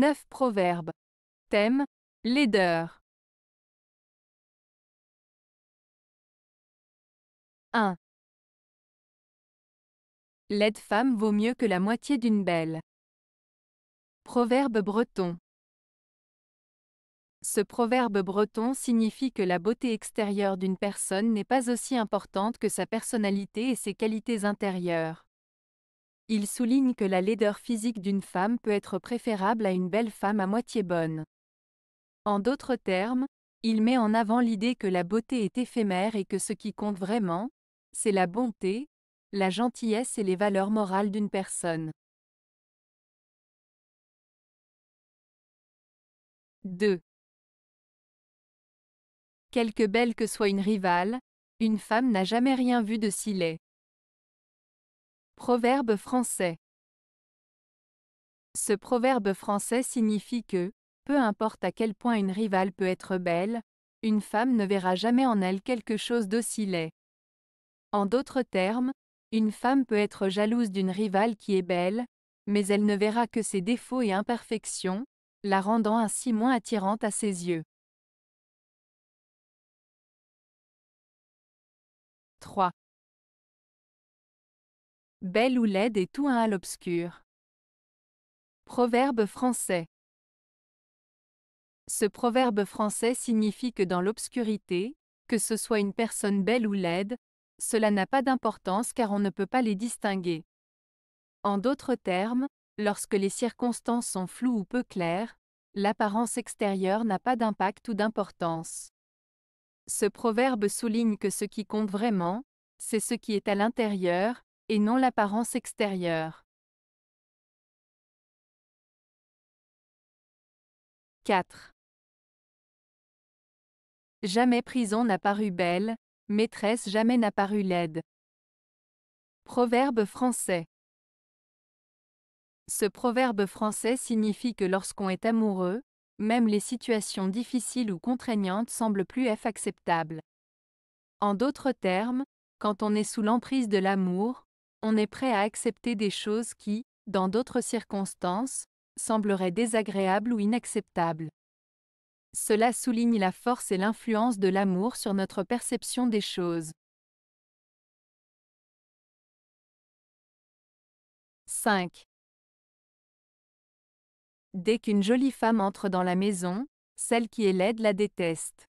9 proverbes. Thème Laideur. 1. Laide femme vaut mieux que la moitié d'une belle. Proverbe breton. Ce proverbe breton signifie que la beauté extérieure d'une personne n'est pas aussi importante que sa personnalité et ses qualités intérieures. Il souligne que la laideur physique d'une femme peut être préférable à une belle femme à moitié bonne. En d'autres termes, il met en avant l'idée que la beauté est éphémère et que ce qui compte vraiment, c'est la bonté, la gentillesse et les valeurs morales d'une personne. 2. Quelque belle que soit une rivale, une femme n'a jamais rien vu de si laid. Proverbe français. Ce proverbe français signifie que, peu importe à quel point une rivale peut être belle, une femme ne verra jamais en elle quelque chose d'aussi laid. En d'autres termes, une femme peut être jalouse d'une rivale qui est belle, mais elle ne verra que ses défauts et imperfections, la rendant ainsi moins attirante à ses yeux. 3. Belle ou laide et tout un à l'obscur. Proverbe français. Ce proverbe français signifie que dans l'obscurité, que ce soit une personne belle ou laide, cela n'a pas d'importance car on ne peut pas les distinguer. En d'autres termes, lorsque les circonstances sont floues ou peu claires, l'apparence extérieure n'a pas d'impact ou d'importance. Ce proverbe souligne que ce qui compte vraiment, c'est ce qui est à l'intérieur, et non l'apparence extérieure. 4. Jamais prison n'a paru belle, maîtresse jamais n'a paru laide. Proverbe français. Ce proverbe français signifie que lorsqu'on est amoureux, même les situations difficiles ou contraignantes semblent plus F acceptables. En d'autres termes, quand on est sous l'emprise de l'amour, on est prêt à accepter des choses qui, dans d'autres circonstances, sembleraient désagréables ou inacceptables. Cela souligne la force et l'influence de l'amour sur notre perception des choses. 5. Dès qu'une jolie femme entre dans la maison, celle qui est laide la déteste.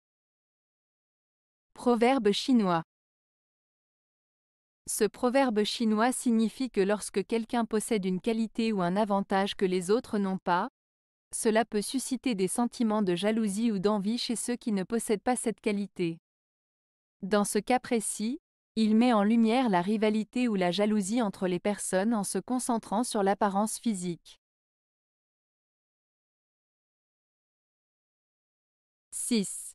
Proverbe chinois. Ce proverbe chinois signifie que lorsque quelqu'un possède une qualité ou un avantage que les autres n'ont pas, cela peut susciter des sentiments de jalousie ou d'envie chez ceux qui ne possèdent pas cette qualité. Dans ce cas précis, il met en lumière la rivalité ou la jalousie entre les personnes en se concentrant sur l'apparence physique. 6.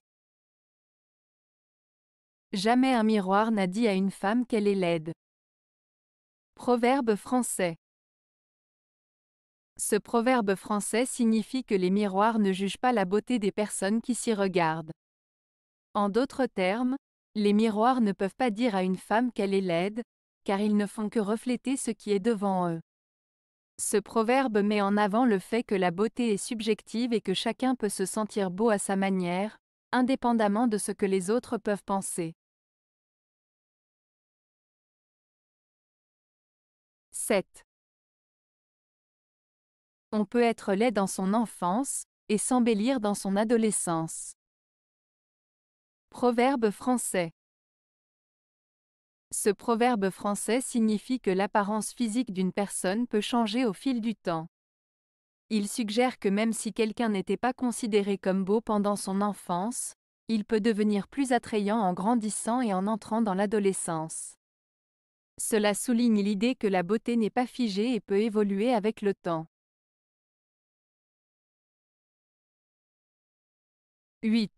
Jamais un miroir n'a dit à une femme qu'elle est laide. Proverbe français. Ce proverbe français signifie que les miroirs ne jugent pas la beauté des personnes qui s'y regardent. En d'autres termes, les miroirs ne peuvent pas dire à une femme qu'elle est laide, car ils ne font que refléter ce qui est devant eux. Ce proverbe met en avant le fait que la beauté est subjective et que chacun peut se sentir beau à sa manière, indépendamment de ce que les autres peuvent penser. 7. On peut être laid dans son enfance, et s'embellir dans son adolescence. Proverbe français. Ce proverbe français signifie que l'apparence physique d'une personne peut changer au fil du temps. Il suggère que même si quelqu'un n'était pas considéré comme beau pendant son enfance, il peut devenir plus attrayant en grandissant et en entrant dans l'adolescence. Cela souligne l'idée que la beauté n'est pas figée et peut évoluer avec le temps. 8.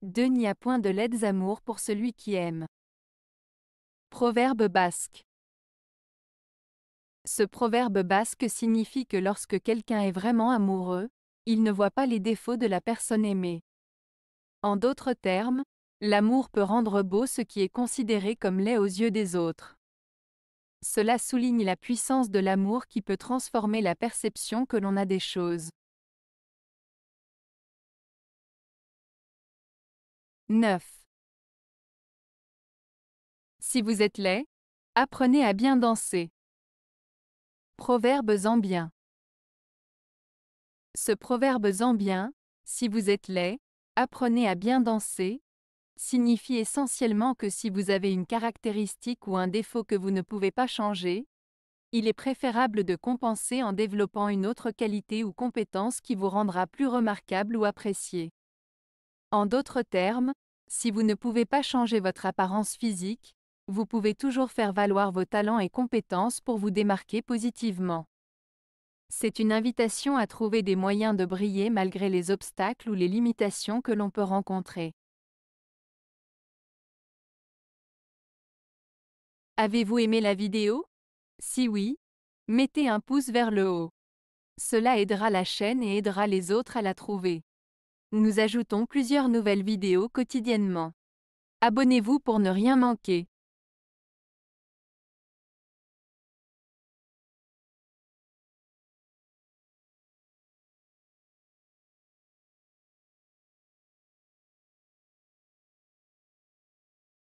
Deux n'y a point de laides amours pour celui qui aime. Proverbe basque. Ce proverbe basque signifie que lorsque quelqu'un est vraiment amoureux, il ne voit pas les défauts de la personne aimée. En d'autres termes, l'amour peut rendre beau ce qui est considéré comme laid aux yeux des autres. Cela souligne la puissance de l'amour qui peut transformer la perception que l'on a des choses. 9. Si vous êtes laid, apprenez à bien danser. Proverbe zambien. Ce proverbe zambien, si vous êtes laid, apprenez à bien danser, signifie essentiellement que si vous avez une caractéristique ou un défaut que vous ne pouvez pas changer, il est préférable de compenser en développant une autre qualité ou compétence qui vous rendra plus remarquable ou apprécié. En d'autres termes, si vous ne pouvez pas changer votre apparence physique, vous pouvez toujours faire valoir vos talents et compétences pour vous démarquer positivement. C'est une invitation à trouver des moyens de briller malgré les obstacles ou les limitations que l'on peut rencontrer. Avez-vous aimé la vidéo Si oui, mettez un pouce vers le haut. Cela aidera la chaîne et aidera les autres à la trouver. Nous ajoutons plusieurs nouvelles vidéos quotidiennement. Abonnez-vous pour ne rien manquer.